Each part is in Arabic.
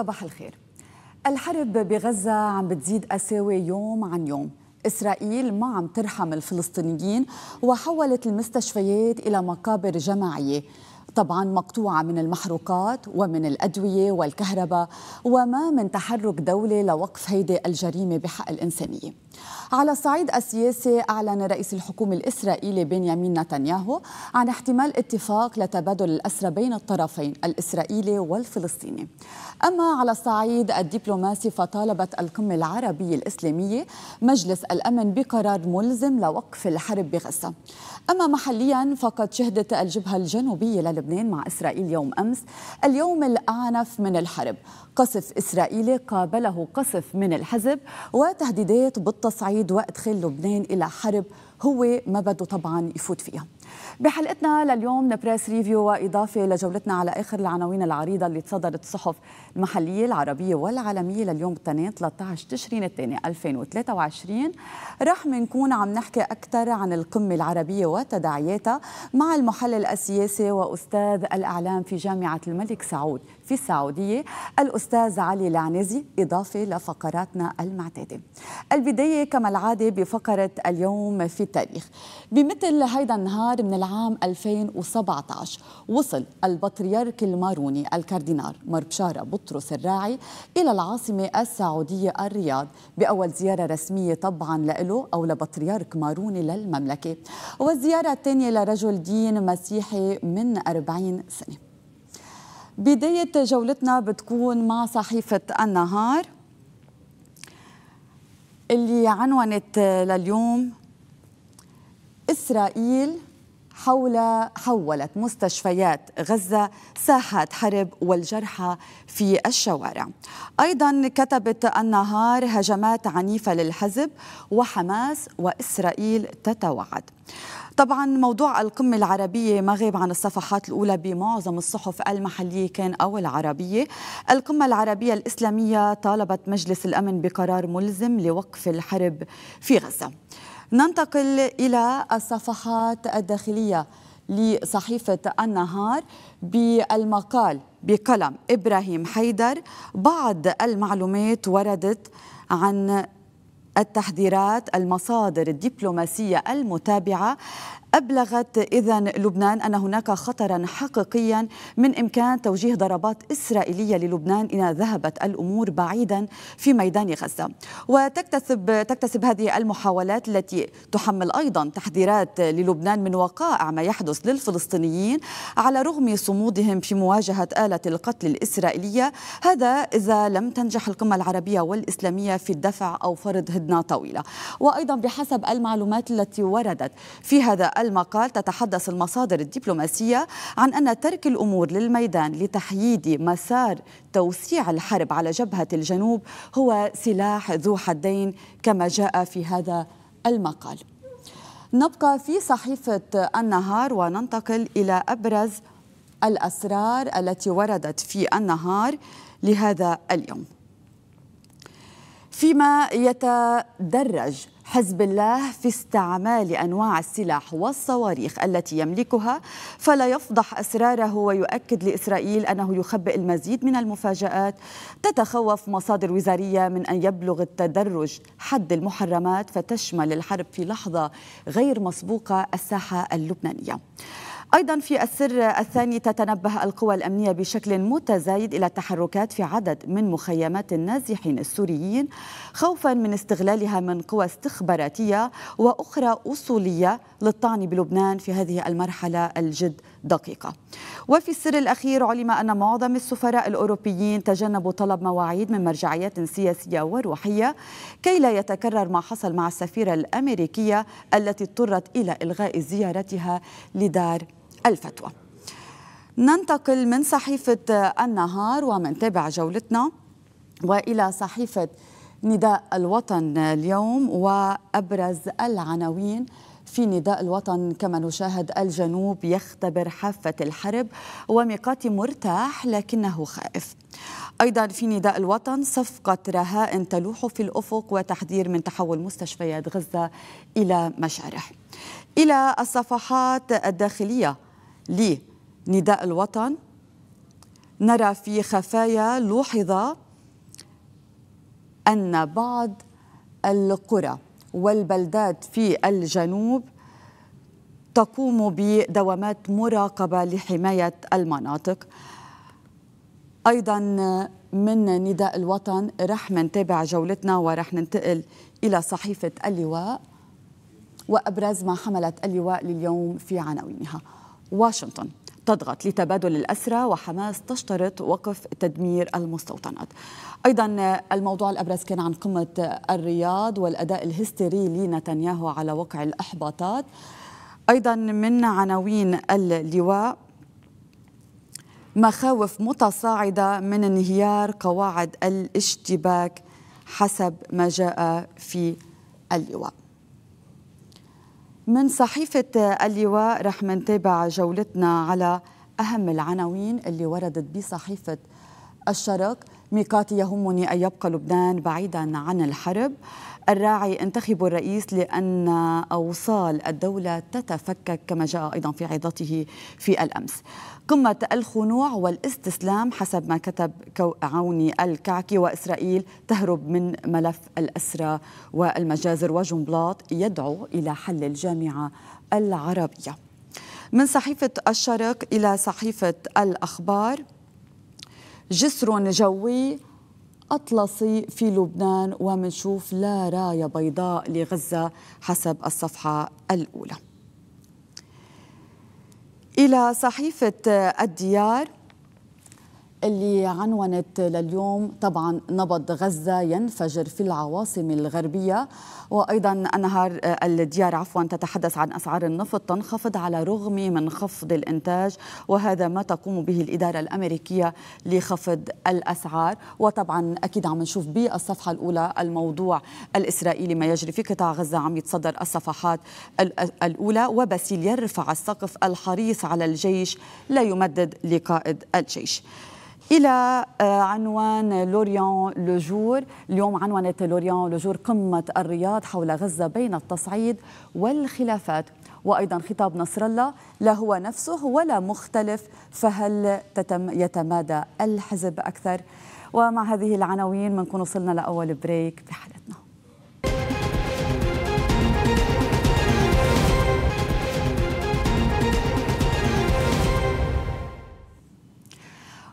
صباح الخير الحرب بغزة عم بتزيد قساوة يوم عن يوم إسرائيل ما عم ترحم الفلسطينيين وحولت المستشفيات إلى مقابر جماعية طبعا مقطوعة من المحروقات ومن الأدوية والكهرباء وما من تحرك دولة لوقف هيدي الجريمة بحق الإنسانية على الصعيد السياسي أعلن رئيس الحكومة الإسرائيلي بنيامين نتنياهو عن احتمال اتفاق لتبادل الأسرى بين الطرفين الإسرائيلي والفلسطيني أما على الصعيد الدبلوماسي فطالبت القمة العربية الإسلامية مجلس الأمن بقرار ملزم لوقف الحرب بغزة أما محليا فقد شهدت الجبهة الجنوبية للبنان مع إسرائيل يوم أمس اليوم الأعنف من الحرب قصف إسرائيلي قابله قصف من الحزب وتهديدات بالطبع التصعيد وادخال لبنان الى حرب هو ما بده طبعا يفوت فيها بحلقتنا لليوم بريس ريفيو وإضافة لجولتنا على آخر العناوين العريضة اللي تصدرت الصحف المحلية العربية والعالمية لليوم الاثنين 13 تشرين الثاني 2023 رح منكون عم نحكي أكثر عن القمة العربية وتداعياتها مع المحلل السياسي وأستاذ الأعلام في جامعة الملك سعود في السعودية الأستاذ علي العنزي إضافة لفقراتنا المعتادة البداية كما العادة بفقرة اليوم في بالتاريخ بمثل هيدا النهار من العام 2017 وصل البطريرك الماروني الكاردينال مربشارة بطرس الراعي إلى العاصمة السعودية الرياض بأول زيارة رسمية طبعا له أو لبطريرك ماروني للمملكة والزيارة الثانية لرجل دين مسيحي من 40 سنة بداية جولتنا بتكون مع صحيفة النهار اللي عنونت لليوم إسرائيل حول حولت مستشفيات غزة ساحات حرب والجرحى في الشوارع أيضا كتبت النهار هجمات عنيفة للحزب وحماس وإسرائيل تتوعد طبعا موضوع القمة العربية ما غيب عن الصفحات الأولى بمعظم الصحف المحلية كان أو العربية القمة العربية الإسلامية طالبت مجلس الأمن بقرار ملزم لوقف الحرب في غزة ننتقل إلى الصفحات الداخلية لصحيفة النهار بالمقال بقلم إبراهيم حيدر بعض المعلومات وردت عن التحذيرات المصادر الدبلوماسية المتابعة أبلغت إذا لبنان أن هناك خطرا حقيقيا من إمكان توجيه ضربات إسرائيلية للبنان إذا ذهبت الأمور بعيدا في ميدان غزة وتكتسب تكتسب هذه المحاولات التي تحمل أيضا تحذيرات للبنان من وقائع ما يحدث للفلسطينيين على رغم صمودهم في مواجهة آلة القتل الإسرائيلية هذا إذا لم تنجح القمة العربية والإسلامية في الدفع أو فرض هدنة طويلة وأيضا بحسب المعلومات التي وردت في هذا المقال تتحدث المصادر الدبلوماسية عن أن ترك الأمور للميدان لتحييد مسار توسيع الحرب على جبهة الجنوب هو سلاح ذو حدين كما جاء في هذا المقال نبقى في صحيفة النهار وننتقل إلى أبرز الأسرار التي وردت في النهار لهذا اليوم فيما يتدرج حزب الله في استعمال انواع السلاح والصواريخ التي يملكها فلا يفضح اسراره ويؤكد لاسرائيل انه يخبئ المزيد من المفاجات تتخوف مصادر وزاريه من ان يبلغ التدرج حد المحرمات فتشمل الحرب في لحظه غير مسبوقه الساحه اللبنانيه أيضا في السر الثاني تتنبه القوى الأمنية بشكل متزايد إلى التحركات في عدد من مخيمات النازحين السوريين خوفا من استغلالها من قوى استخباراتية وأخرى أصولية للطعن بلبنان في هذه المرحلة الجد دقيقة وفي السر الأخير علم أن معظم السفراء الأوروبيين تجنبوا طلب مواعيد من مرجعيات سياسية وروحية كي لا يتكرر ما حصل مع السفيرة الأمريكية التي اضطرت إلى إلغاء زيارتها لدار الفتوى ننتقل من صحيفة النهار ومن تابع جولتنا وإلى صحيفة نداء الوطن اليوم وأبرز العناوين في نداء الوطن كما نشاهد الجنوب يختبر حافة الحرب وميقاتي مرتاح لكنه خائف أيضا في نداء الوطن صفقة رهائن تلوح في الأفق وتحذير من تحول مستشفيات غزة إلى مشارح إلى الصفحات الداخلية لنداء الوطن نرى في خفايا لوحظ أن بعض القرى والبلدات في الجنوب تقوم بدوامات مراقبة لحماية المناطق أيضا من نداء الوطن رح نتابع جولتنا ورح ننتقل إلى صحيفة اللواء وأبرز ما حملت اللواء لليوم في عناوينها واشنطن تضغط لتبادل الأسرى وحماس تشترط وقف تدمير المستوطنات أيضا الموضوع الأبرز كان عن قمة الرياض والأداء الهستيري لنتنياهو على وقع الإحباطات أيضا من عناوين اللواء مخاوف متصاعدة من انهيار قواعد الاشتباك حسب ما جاء في اللواء من صحيفة اللواء رح منتابع جولتنا على أهم العناوين اللي وردت بصحيفة الشرق ميقاتي يهمني أن يبقى لبنان بعيدا عن الحرب الراعي انتخب الرئيس لأن أوصال الدولة تتفكك كما جاء أيضا في عظته في الأمس قمة الخنوع والاستسلام حسب ما كتب عوني الكعكي وإسرائيل تهرب من ملف الأسرى والمجازر وجنبلاط يدعو إلى حل الجامعة العربية من صحيفة الشرق إلى صحيفة الأخبار جسر جوي أطلسي في لبنان ومنشوف لا راية بيضاء لغزة حسب الصفحة الأولى إلى صحيفة الديار اللي عنونت لليوم طبعا نبض غزة ينفجر في العواصم الغربية وأيضا أنهار الديار عفوا تتحدث عن أسعار النفط تنخفض على رغم من خفض الإنتاج وهذا ما تقوم به الإدارة الأمريكية لخفض الأسعار وطبعا أكيد عم نشوف بالصفحة الأولى الموضوع الإسرائيلي ما يجري في قطاع غزة عم يتصدر الصفحات الأولى وبسيل يرفع السقف الحريص على الجيش لا يمدد لقائد الجيش إلى آه، عنوان لوريان لجور اليوم عنونت لوريان لجور قمة الرياض حول غزة بين التصعيد والخلافات وأيضا خطاب نصر الله لا هو نفسه ولا مختلف فهل تتم يتمادى الحزب أكثر ومع هذه العناوين بنكون وصلنا لأول بريك بحلقتنا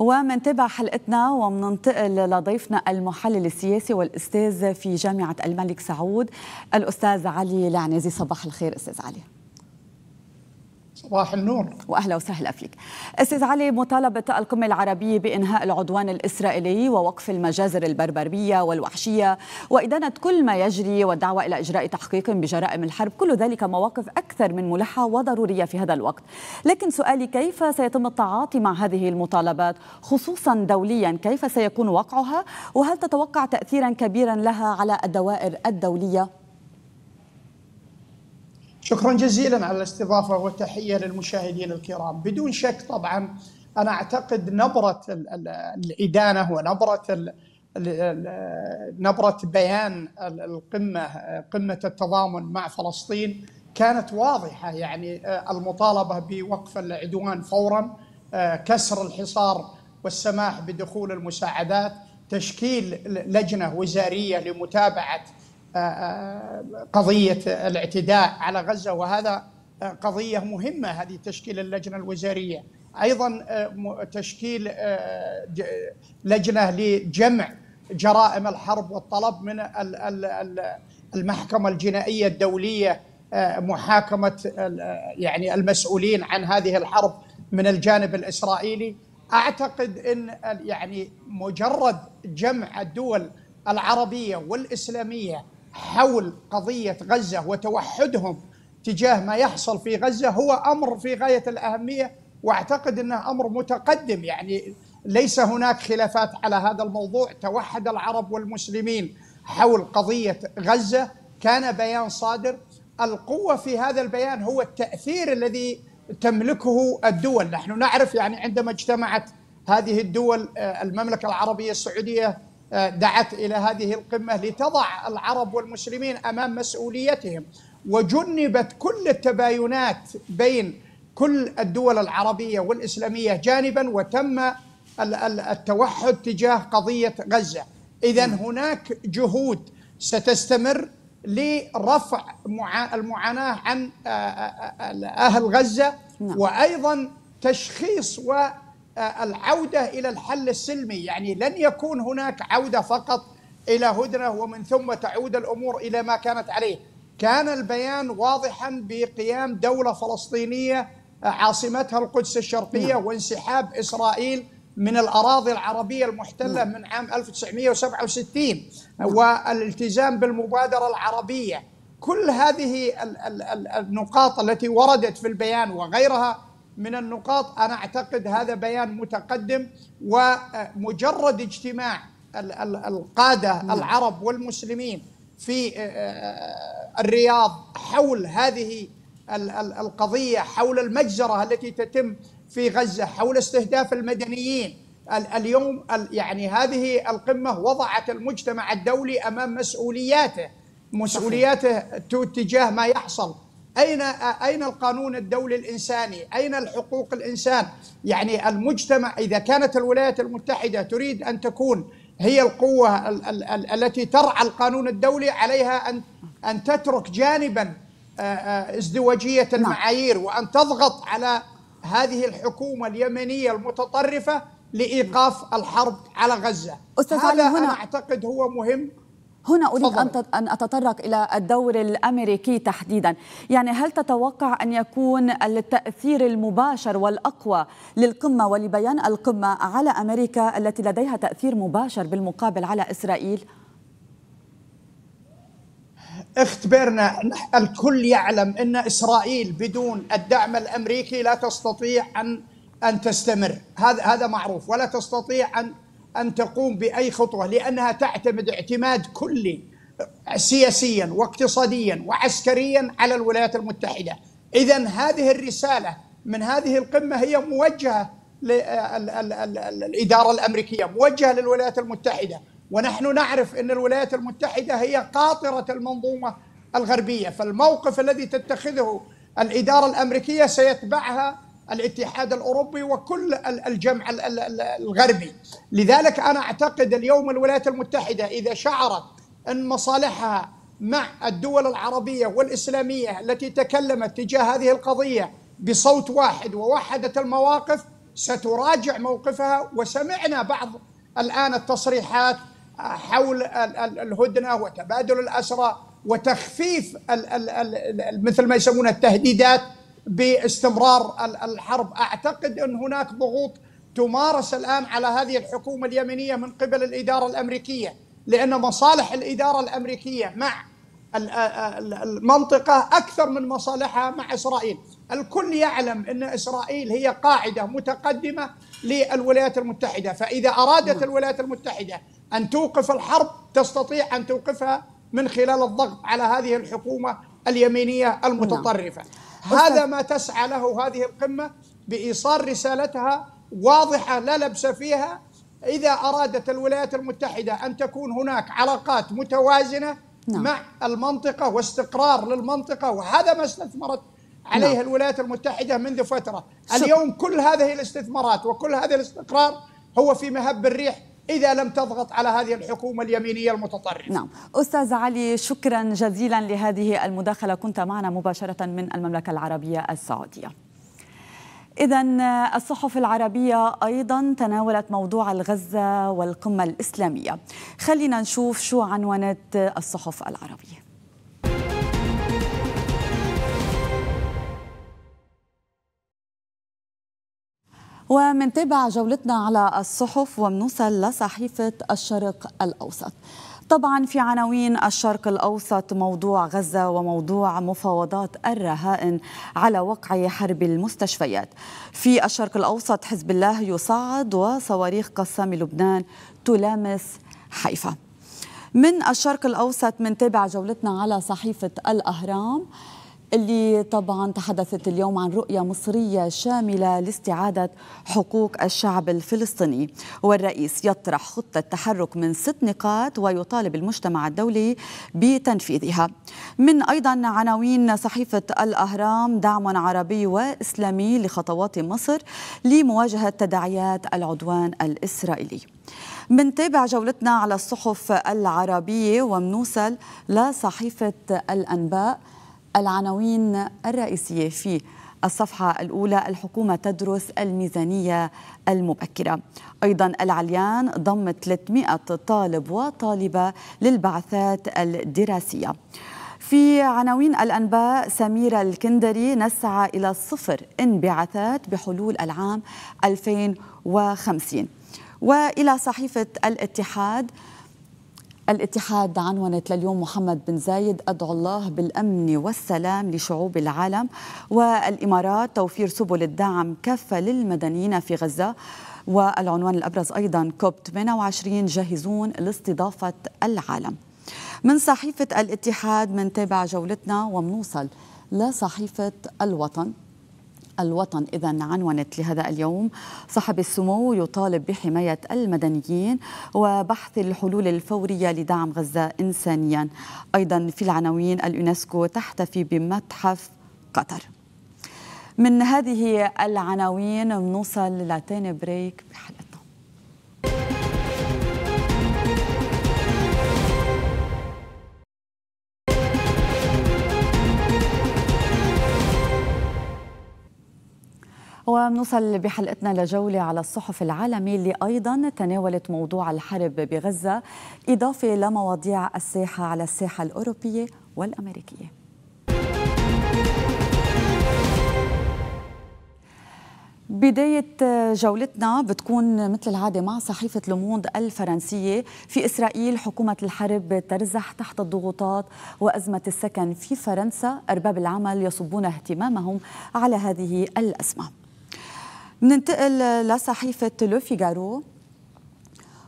ومنتابع حلقتنا ومننتقل لضيفنا المحلل السياسي والاستاذ في جامعه الملك سعود الاستاذ علي العنازي صباح الخير استاذ علي صباح النور واهلا وسهلا فيك. استاذ علي مطالبه القمه العربيه بانهاء العدوان الاسرائيلي ووقف المجازر البربريه والوحشيه وادانه كل ما يجري والدعوه الى اجراء تحقيق بجرائم الحرب، كل ذلك مواقف اكثر من ملحه وضروريه في هذا الوقت. لكن سؤالي كيف سيتم التعاطي مع هذه المطالبات خصوصا دوليا، كيف سيكون وقعها؟ وهل تتوقع تاثيرا كبيرا لها على الدوائر الدوليه شكرا جزيلا على الاستضافه والتحيه للمشاهدين الكرام، بدون شك طبعا انا اعتقد نبره الادانه ونبره نبره بيان القمه قمه التضامن مع فلسطين كانت واضحه يعني آه، المطالبه بوقف العدوان فورا آه، كسر الحصار والسماح بدخول المساعدات تشكيل لجنه وزاريه لمتابعه قضية الاعتداء على غزة وهذا قضية مهمة هذه تشكيل اللجنة الوزارية أيضا تشكيل آه، لجنة لجمع جرائم الحرب والطلب من المحكمة الجنائية الدولية آه، محاكمة يعني المسؤولين عن هذه الحرب من الجانب الإسرائيلي أعتقد أن يعني مجرد جمع الدول العربية والإسلامية حول قضيه غزه وتوحدهم تجاه ما يحصل في غزه هو امر في غايه الاهميه واعتقد انه امر متقدم يعني ليس هناك خلافات على هذا الموضوع توحد العرب والمسلمين حول قضيه غزه كان بيان صادر القوه في هذا البيان هو التاثير الذي تملكه الدول نحن نعرف يعني عندما اجتمعت هذه الدول آه، المملكه العربيه السعوديه دعت الى هذه القمه لتضع العرب والمسلمين امام مسؤوليتهم وجنبت كل التباينات بين كل الدول العربيه والاسلاميه جانبا وتم التوحد تجاه قضيه غزه اذا هناك جهود ستستمر لرفع المعاناه عن اهل غزه نعم. وايضا تشخيص آه، العودة إلى الحل السلمي يعني لن يكون هناك عودة فقط إلى هدنة ومن ثم تعود الأمور إلى ما كانت عليه كان البيان واضحا بقيام دولة فلسطينية آه، عاصمتها القدس الشرقية نعم. وانسحاب إسرائيل من الأراضي العربية المحتلة نعم. من عام 1967 آه، والالتزام بالمبادرة العربية كل هذه النقاط التي وردت في البيان وغيرها من النقاط انا اعتقد هذا بيان متقدم ومجرد اجتماع القاده نعم. العرب والمسلمين في آه، آه، الرياض حول هذه القضيه حول المجزره التي تتم في غزه حول استهداف المدنيين اليوم يعني هذه القمه وضعت المجتمع الدولي امام مسؤولياته مسؤولياته تجاه ما يحصل أين أين القانون الدولي الإنساني؟ أين الحقوق الإنسان؟ يعني المجتمع إذا كانت الولايات المتحدة تريد أن تكون هي القوة ال ال ال التي ترعى القانون الدولي عليها أن أن تترك جانبا آه، آه، ازدواجية نعم. المعايير وأن تضغط على هذه الحكومة اليمنية المتطرفة لإيقاف الحرب على غزة أستاذ هذا هنا. أنا أعتقد هو مهم هنا أريد فضل. أن أتطرق إلى الدور الأمريكي تحديدا يعني هل تتوقع أن يكون التأثير المباشر والأقوى للقمة ولبيان القمة على أمريكا التي لديها تأثير مباشر بالمقابل على إسرائيل؟ اخت بيرنا الكل يعلم ان اسرائيل بدون الدعم الامريكي لا تستطيع ان ان تستمر هذا هذا معروف ولا تستطيع ان أن تقوم بأي خطوة لأنها تعتمد اعتماد كلي سياسيا واقتصاديا وعسكريا على الولايات المتحدة إذا هذه الرسالة من هذه القمة هي موجهة للإدارة الأمريكية موجهة للولايات المتحدة ونحن نعرف أن الولايات المتحدة هي قاطرة المنظومة الغربية فالموقف الذي تتخذه الإدارة الأمريكية سيتبعها الاتحاد الاوروبي وكل الجمع الغربي، لذلك انا اعتقد اليوم الولايات المتحده اذا شعرت ان مصالحها مع الدول العربيه والاسلاميه التي تكلمت تجاه هذه القضيه بصوت واحد ووحدت المواقف ستراجع موقفها وسمعنا بعض الان التصريحات حول الهدنه وتبادل الاسرى وتخفيف مثل ما يسمونها التهديدات باستمرار الحرب اعتقد ان هناك ضغوط تمارس الان على هذه الحكومه اليمنيه من قبل الاداره الامريكيه لان مصالح الاداره الامريكيه مع المنطقه اكثر من مصالحها مع اسرائيل، الكل يعلم ان اسرائيل هي قاعده متقدمه للولايات المتحده، فاذا ارادت نعم. الولايات المتحده ان توقف الحرب تستطيع ان توقفها من خلال الضغط على هذه الحكومه اليمينيه نعم. المتطرفه. هذا ما تسعى له هذه القمة بإيصال رسالتها واضحة لا لبس فيها إذا أرادت الولايات المتحدة أن تكون هناك علاقات متوازنة نعم. مع المنطقة واستقرار للمنطقة وهذا ما استثمرت عليه نعم. الولايات المتحدة منذ فترة اليوم كل هذه الاستثمارات وكل هذا الاستقرار هو في مهب الريح إذا لم تضغط على هذه الحكومة اليمينية المتطرفة نعم أستاذ علي شكرا جزيلا لهذه المداخلة كنت معنا مباشرة من المملكة العربية السعودية إذا الصحف العربية أيضا تناولت موضوع الغزة والقمة الإسلامية خلينا نشوف شو عنونت الصحف العربية ومنتابع جولتنا على الصحف ومنوصل لصحيفة الشرق الأوسط طبعا في عناوين الشرق الاوسط موضوع غزه وموضوع مفاوضات الرهائن على وقع حرب المستشفيات. في الشرق الاوسط حزب الله يصعد وصواريخ قسام لبنان تلامس حيفا. من الشرق الاوسط منتابع جولتنا على صحيفه الاهرام اللي طبعا تحدثت اليوم عن رؤية مصرية شاملة لاستعادة حقوق الشعب الفلسطيني والرئيس يطرح خطة تحرك من ست نقاط ويطالب المجتمع الدولي بتنفيذها من أيضا عناوين صحيفة الأهرام دعم عربي وإسلامي لخطوات مصر لمواجهة تداعيات العدوان الإسرائيلي منتابع جولتنا على الصحف العربية ومنوصل لصحيفة الأنباء العناوين الرئيسية في الصفحة الأولى الحكومة تدرس الميزانية المبكرة أيضا العليان ضم 300 طالب وطالبة للبعثات الدراسية في عناوين الأنباء سميرة الكندري نسعى إلى الصفر انبعاثات بحلول العام 2050 وإلى صحيفة الاتحاد الاتحاد عنونت لليوم محمد بن زايد أدعو الله بالأمن والسلام لشعوب العالم والإمارات توفير سبل الدعم كافة للمدنيين في غزة والعنوان الأبرز أيضا كوب 28 جاهزون لاستضافة العالم من صحيفة الاتحاد منتابع جولتنا ومنوصل لصحيفة الوطن الوطن إذا عنونت لهذا اليوم صاحب السمو يطالب بحماية المدنيين وبحث الحلول الفورية لدعم غزة إنسانيا أيضا في العناوين اليونسكو تحتفي بمتحف قطر من هذه العناوين نوصل لتاني بريك بحلقة وبنوصل بحلقتنا لجولة على الصحف العالمية اللي أيضا تناولت موضوع الحرب بغزة إضافة لمواضيع الساحة على الساحة الأوروبية والأمريكية بداية جولتنا بتكون مثل العادة مع صحيفة لوموند الفرنسية في إسرائيل حكومة الحرب ترزح تحت الضغوطات وأزمة السكن في فرنسا أرباب العمل يصبون اهتمامهم على هذه الأسماء ننتقل لصحيفة لو فيغارو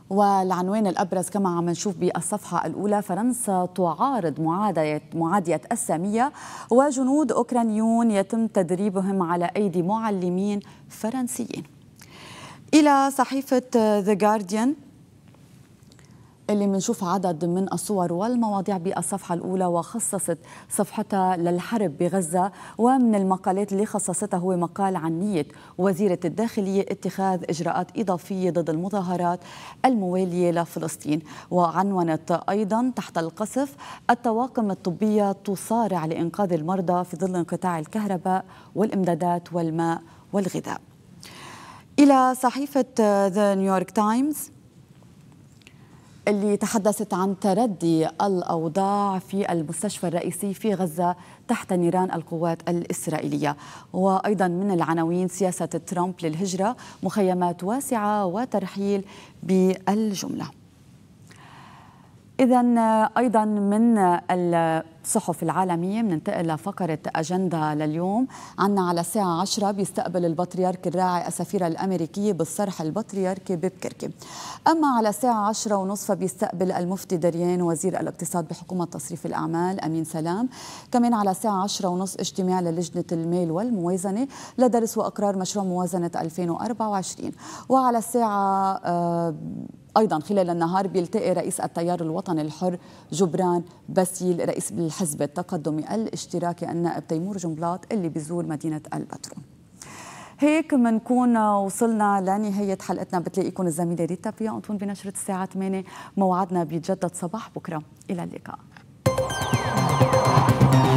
والعنوان الأبرز كما عم نشوف بالصفحة الأولى فرنسا تعارض معادية, معادية السامية وجنود أوكرانيون يتم تدريبهم على أيدي معلمين فرنسيين إلى صحيفة The Guardian اللي منشوف عدد من الصور والمواضيع بالصفحة الأولى وخصصت صفحتها للحرب بغزة ومن المقالات اللي خصصتها هو مقال عن نية وزيرة الداخلية اتخاذ إجراءات إضافية ضد المظاهرات الموالية لفلسطين وعنونت أيضا تحت القصف الطواقم الطبية تصارع لإنقاذ المرضى في ظل انقطاع الكهرباء والإمدادات والماء والغذاء إلى صحيفة The New York Times اللي تحدثت عن تردي الأوضاع في المستشفى الرئيسي في غزة تحت نيران القوات الإسرائيلية وأيضا من العناوين سياسة ترامب للهجرة مخيمات واسعة وترحيل بالجملة إذا أيضا من الصحف العالمية بننتقل لفقرة أجندة لليوم عنا على الساعة 10 بيستقبل البطريرك الراعي السفيرة الأمريكية بالصرح البطريركي ببكركي أما على الساعة 10 ونصف بيستقبل المفتي دريان وزير الاقتصاد بحكومة تصريف الأعمال أمين سلام كمان على الساعة 10 ونصف اجتماع للجنة المال والموازنة لدرس وأقرار مشروع موازنة 2024 وعلى الساعة آه ايضا خلال النهار بيلتقي رئيس التيار الوطني الحر جبران باسيل رئيس الحزب التقدمي الاشتراكي النائب تيمور جنبلاط اللي بيزور مدينة البترون هيك بنكون وصلنا لنهاية حلقتنا بتلاقيكم الزميلة ريتا فيا أنتون بنشرة الساعة 8 موعدنا بيتجدد صباح بكرة إلى اللقاء